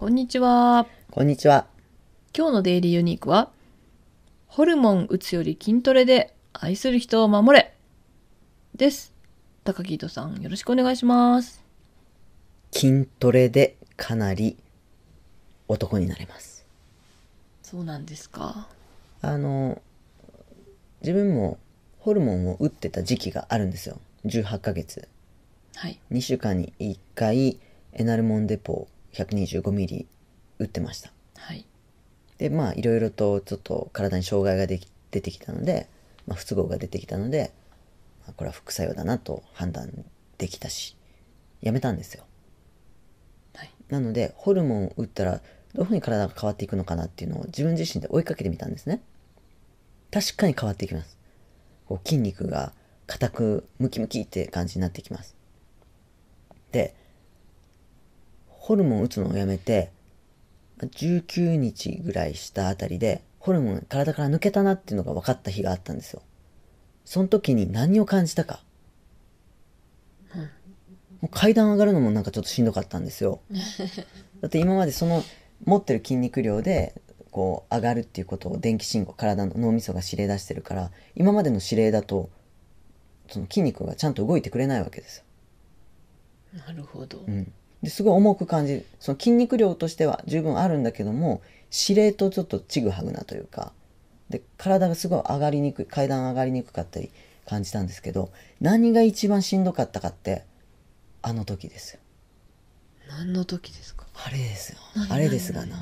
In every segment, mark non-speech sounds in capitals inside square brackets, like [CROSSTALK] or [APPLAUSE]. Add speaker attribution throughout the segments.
Speaker 1: こんにちは。こんにちは。今日のデイリーユニークは、ホルモン打つより筋トレで愛する人を守れです。高木戸さん、よろしくお願いします。
Speaker 2: 筋トレでかなり男になれます。
Speaker 1: そうなんですか。
Speaker 2: あの自分もホルモンを打ってた時期があるんですよ18ヶ月、はい、2週間に1回エナルモンデポ 125ml 打ってました、はい、でまあいろいろとちょっと体に障害がで出てきたので、まあ、不都合が出てきたので、まあ、これは副作用だなと判断できたしやめたんですよ、はい、なのでホルモンを打ったらどういうふうに体が変わっていくのかなっていうのを自分自身で追いかけてみたんですね。確かに変わっていきます。こう筋肉が硬くムキムキって感じになってきます。で、ホルモン打つのをやめて、19日ぐらいしたあたりで、ホルモン体から抜けたなっていうのが分かった日があったんですよ。その時に何を感じたか。もう階段上がるのもなんかちょっとしんどかったんですよ。[LAUGHS] だって今までその持ってる筋肉量でこう上がるっていうことを電気信号体の脳みそが指令出してるから今までの指令だとその筋肉がちゃんと動いてくれないわけです
Speaker 1: よ。なるほど、
Speaker 2: うん、ですごい重く感じるその筋肉量としては十分あるんだけども指令とちょっとちぐはぐなというかで体がすごい上がりにくい階段上がりにくかったり感じたんですけど何が一番しんどかったかってあの時ですよ。何の時ですかあれですよあれですがな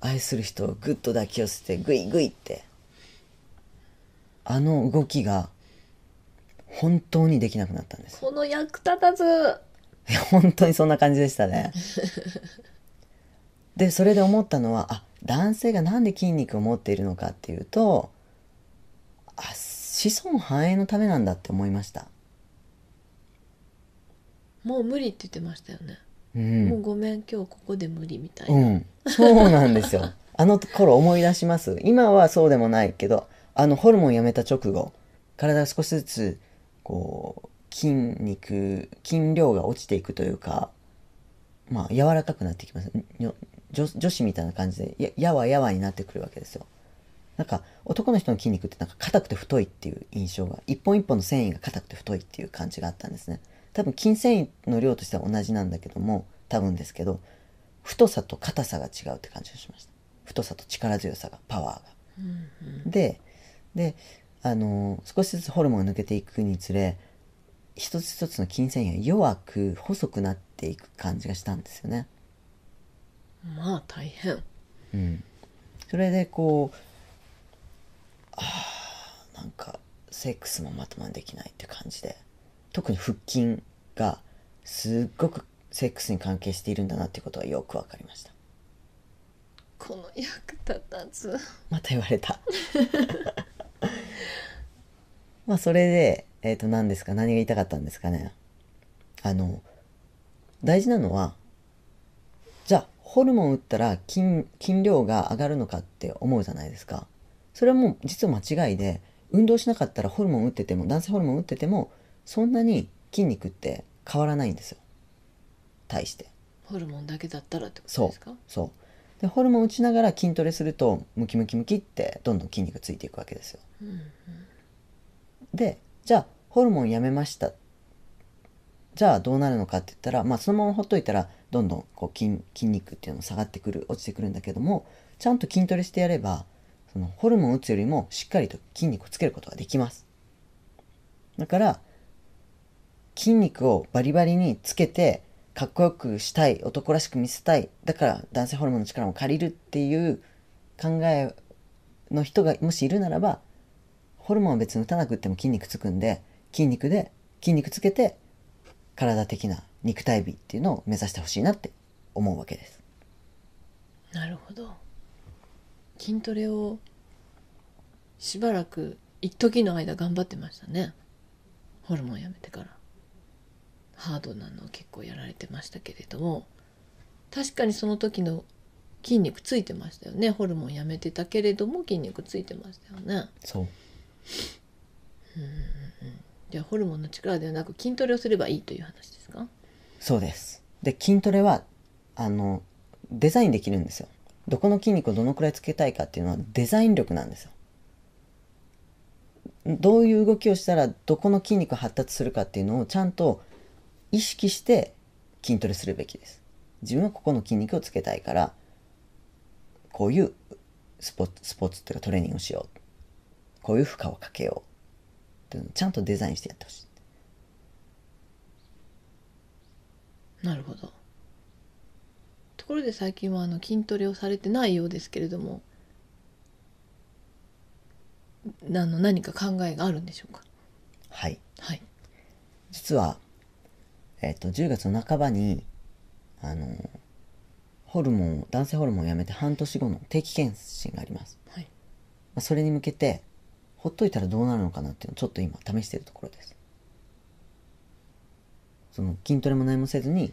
Speaker 2: 愛する人をグッと抱き寄せてグイグイってあの動きが本当にできなくなったん
Speaker 1: ですこの役立たず
Speaker 2: いや本当にそんな感じでしたね [LAUGHS] でそれで思ったのはあ男性が何で筋肉を持っているのかっていうとあ子孫繁栄のためなんだって思いました
Speaker 1: もう無理って言ってましたよねうん、もうごめん今日ここで無理みた
Speaker 2: いな、うん、そうなんですよ [LAUGHS] あの頃思い出します今はそうでもないけどあのホルモンやめた直後体が少しずつこう筋肉筋量が落ちていくというかまあ柔らかくなってきます女女子みたいな感じでややわやわになってくるわけですよなんか男の人の筋肉ってなんか硬くて太いっていう印象が一本一本の繊維が硬くて太いっていう感じがあったんですね。多分筋繊維の量としては同じなんだけども多分ですけど太さと硬さが違うって感じがしました太さと力強さがパワーが。うんうん、でであの少しずつホルモンが抜けていくにつれ一つ一つの筋繊維が弱く細くなっていく感じがしたんですよね。まあ大変。うん、それでこうあなんかセックスもまともにできないって感じで特に腹筋がすっごくセックスに関係しているんだなっていうことがよく分かりました
Speaker 1: この役立たず
Speaker 2: また言われた [LAUGHS] まあそれでえっ、ー、と何ですか何が言いたかったんですかねあの大事なのはじゃあホルモン打ったら筋筋量が上がるのかって思うじゃないですかそれはもう実は間違いで運動しなかったらホルモン打ってても男性ホルモン打っててもそんなに筋肉って変わらないんですよ対して
Speaker 1: ホルモンだけだったらって
Speaker 2: ことですかそうでホルモン打ちながら筋トレするとムキムキムキってどんどん筋肉ついていくわけですよ、うんうん、でじゃあホルモンやめましたじゃあどうなるのかって言ったら、まあ、そのままほっといたらどんどんこう筋筋肉っていうの下がってくる落ちてくるんだけどもちゃんと筋トレしてやればそのホルモン打つよりもしっかりと筋肉をつけることができますだから筋肉をバリバリにつけてかっこよくしたい男らしく見せたいだから男性ホルモンの力も借りるっていう考えの人がもしいるならばホルモンは別に打たなくっても筋肉つくんで筋肉で筋肉つけて体的な肉体美っていうのを目指してほしいなって思うわけです。
Speaker 1: なるほど筋トレをしばらく一時の間頑張ってましたねホルモンやめてからハードなのを結構やられてましたけれども確かにその時の筋肉ついてましたよねホルモンやめてたけれども筋肉ついてましたよねそううんじゃあホルモンの力ではなく筋トレをすればいいという話ですか
Speaker 2: そうですで筋トレはあのデザインできるんですよどこの筋肉をどのくらいつけたいかっていうのはデザイン力なんですよどういう動きをしたらどこの筋肉発達するかっていうのをちゃんと意識して筋トレするべきです。自分はここの筋肉をつけたいから、こういうスポスポーツっていうかトレーニングをしよう。こういう負荷をかけよう。っていうのをちゃんとデザインしてやってほし
Speaker 1: い。なるほど。ところで最近はあの筋トレをされてないようですけれども、の何か考えがあるんでしょうか
Speaker 2: はい。はい。実はえっと、10月の半ばに、あの、ホルモンを、男性ホルモンをやめて半年後の定期検診があります。はい。まあ、それに向けて、ほっといたらどうなるのかなっていうのをちょっと今試してるところです。その筋トレも何もせずに、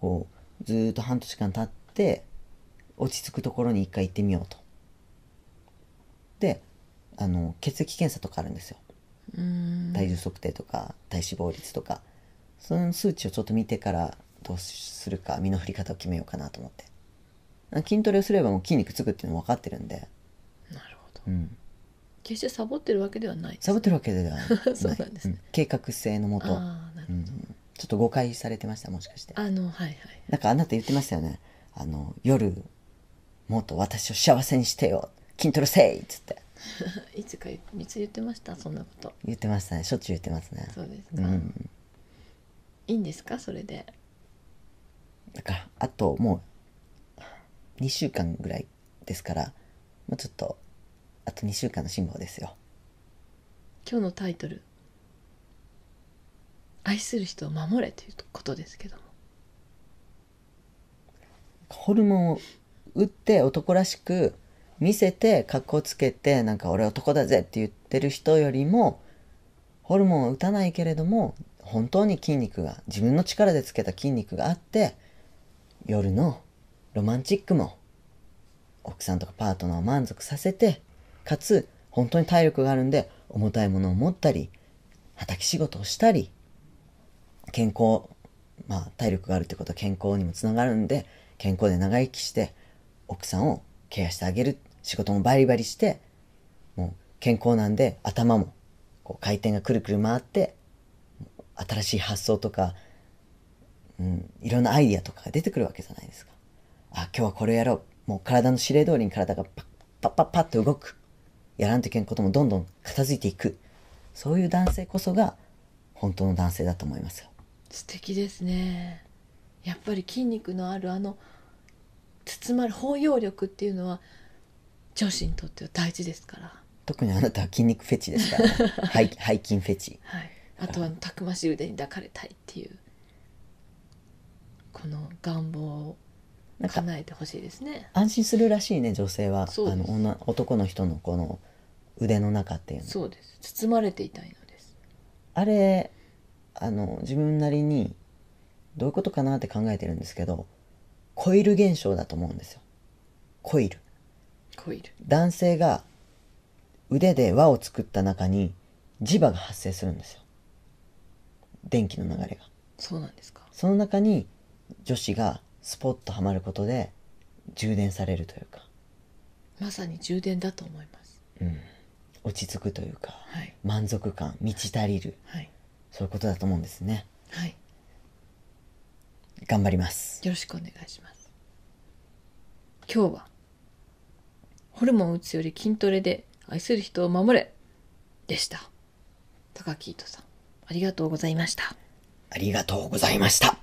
Speaker 2: こう、ずっと半年間経って、落ち着くところに一回行ってみようと。で、あの、血液検査とかあるんですよ。体重測定とか、体脂肪率とか。その数値をちょっと見てからどうするか身の振り方を決めようかなと思って筋トレをすればもう筋肉つくっていうの分かってるんでなるほ
Speaker 1: ど、うん、決してサボってるわけではない、
Speaker 2: サボってるわけではない [LAUGHS] そうなんです、ねうん、計画性のもと、うん、ちょっと誤解されてましたもしかしてあのはいはいなんかあなた言ってましたよねあの夜もっと私を幸せにしてよ筋トレせいっつって
Speaker 1: [LAUGHS] いつかいつ言ってましたそんなこと
Speaker 2: 言ってましたねしょっちゅう言ってますねそうですか、うん
Speaker 1: いいんですかそれで
Speaker 2: んかあともう2週間ぐらいですからもうちょっとあと2週間の辛抱ですよ
Speaker 1: 今日のタイトル
Speaker 2: 「愛する人を守れ」ということですけどホルモンを打って男らしく見せて格好つけてなんか俺男だぜって言ってる人よりもホルモンを打たないけれども本当に筋肉が自分の力でつけた筋肉があって夜のロマンチックも奥さんとかパートナーを満足させてかつ本当に体力があるんで重たいものを持ったり畑仕事をしたり健康まあ体力があるってことは健康にもつながるんで健康で長生きして奥さんをケアしてあげる仕事もバリバリしてもう健康なんで頭もこう回転がくるくる回って新しい発想とか、うん、いろんなアイディアとかが出てくるわけじゃないですか。あ、今日はこれやろう。もう体の指令通りに体がパッパッパッパッと動く。やらんといけんこともどんどん片付いていく。そういう男性こそが本当の男性だと思いますよ。
Speaker 1: 素敵ですね。やっぱり筋肉のあるあの包まる包容力っていうのは女子にとっては大事ですから。
Speaker 2: 特にあなたは筋肉フェチですから、ね、[LAUGHS] 背背筋フェチ。は
Speaker 1: いあとはたくましい腕に抱かれたいっていうこの願望をか叶えてほしいですね
Speaker 2: 安心するらしいね女性はあの女男の人のこの腕の中っていうのそ
Speaker 1: うです包まれていたいのです
Speaker 2: あれあの自分なりにどういうことかなって考えてるんですけどコイル現象だと思うんですよコイルコイル男性が腕で輪を作った中に磁場が発生するんですよ電気の流れがそうなんですかその中に女子がスポッとはまることで充電されるというか、
Speaker 1: まさに充電だと思います
Speaker 2: うん、落ち着くというか、はい満足感満ち足りるはいそういうことだと思うんですねはい頑張りますよろしくお願いします
Speaker 1: 今日はホルモンを打つより筋トレで愛する人を守れでした高木糸さんありがとうございました。
Speaker 2: ありがとうございました。